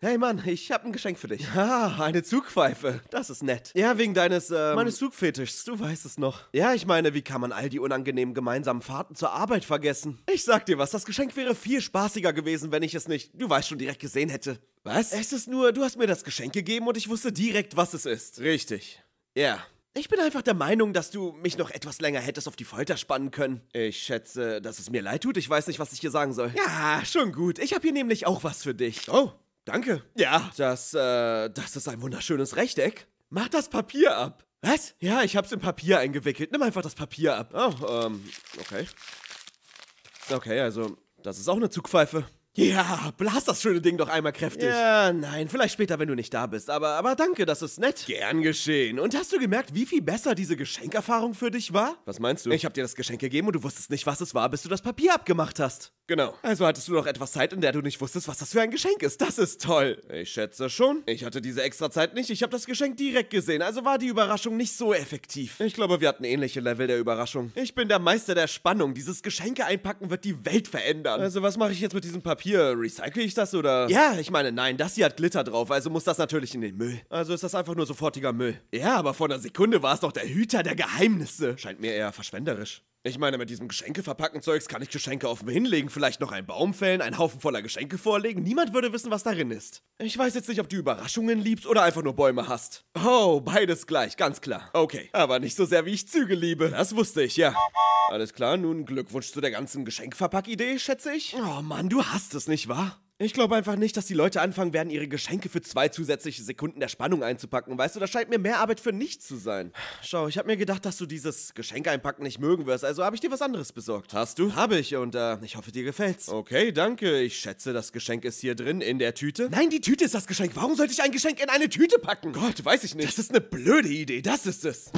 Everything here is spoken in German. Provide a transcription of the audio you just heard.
Hey Mann, ich hab ein Geschenk für dich. Ah, eine Zugpfeife. Das ist nett. Ja, wegen deines, ähm, meines Zugfetischs, du weißt es noch. Ja, ich meine, wie kann man all die unangenehmen gemeinsamen Fahrten zur Arbeit vergessen? Ich sag dir was, das Geschenk wäre viel spaßiger gewesen, wenn ich es nicht, du weißt schon, direkt gesehen hätte. Was? Es ist nur, du hast mir das Geschenk gegeben und ich wusste direkt, was es ist. Richtig. Ja. Yeah. Ich bin einfach der Meinung, dass du mich noch etwas länger hättest auf die Folter spannen können. Ich schätze, dass es mir leid tut. Ich weiß nicht, was ich hier sagen soll. Ja, schon gut. Ich habe hier nämlich auch was für dich. Oh. Danke. Ja. Das, äh, das ist ein wunderschönes Rechteck. Mach das Papier ab. Was? Ja, ich hab's in Papier eingewickelt. Nimm einfach das Papier ab. Oh, ähm, okay. Okay, also, das ist auch eine Zugpfeife. Ja, blas das schöne Ding doch einmal kräftig. Ja, nein, vielleicht später, wenn du nicht da bist. Aber, aber danke, das ist nett. Gern geschehen. Und hast du gemerkt, wie viel besser diese Geschenkerfahrung für dich war? Was meinst du? Ich hab dir das Geschenk gegeben und du wusstest nicht, was es war, bis du das Papier abgemacht hast. Genau. Also hattest du noch etwas Zeit, in der du nicht wusstest, was das für ein Geschenk ist. Das ist toll. Ich schätze schon. Ich hatte diese extra Zeit nicht. Ich habe das Geschenk direkt gesehen, also war die Überraschung nicht so effektiv. Ich glaube, wir hatten ähnliche Level der Überraschung. Ich bin der Meister der Spannung. Dieses Geschenke einpacken wird die Welt verändern. Also was mache ich jetzt mit diesem Papier? Recycle ich das oder? Ja, ich meine, nein, das hier hat Glitter drauf, also muss das natürlich in den Müll. Also ist das einfach nur sofortiger Müll. Ja, aber vor einer Sekunde war es doch der Hüter der Geheimnisse. Scheint mir eher verschwenderisch. Ich meine, mit diesem Geschenkeverpacken-Zeugs kann ich Geschenke offen hinlegen, vielleicht noch einen Baum fällen, einen Haufen voller Geschenke vorlegen. Niemand würde wissen, was darin ist. Ich weiß jetzt nicht, ob du Überraschungen liebst oder einfach nur Bäume hast. Oh, beides gleich, ganz klar. Okay, aber nicht so sehr, wie ich Züge liebe. Das wusste ich, ja. Alles klar, nun Glückwunsch zu der ganzen Geschenkverpack-Idee, schätze ich. Oh Mann, du hast es, nicht wahr? Ich glaube einfach nicht, dass die Leute anfangen werden, ihre Geschenke für zwei zusätzliche Sekunden der Spannung einzupacken. Weißt du, das scheint mir mehr Arbeit für nichts zu sein. Schau, ich habe mir gedacht, dass du dieses Geschenk einpacken nicht mögen wirst, also habe ich dir was anderes besorgt. Hast du? Habe ich und äh, ich hoffe, dir gefällt's. Okay, danke. Ich schätze, das Geschenk ist hier drin in der Tüte. Nein, die Tüte ist das Geschenk. Warum sollte ich ein Geschenk in eine Tüte packen? Gott, weiß ich nicht. Das ist eine blöde Idee. Das ist es.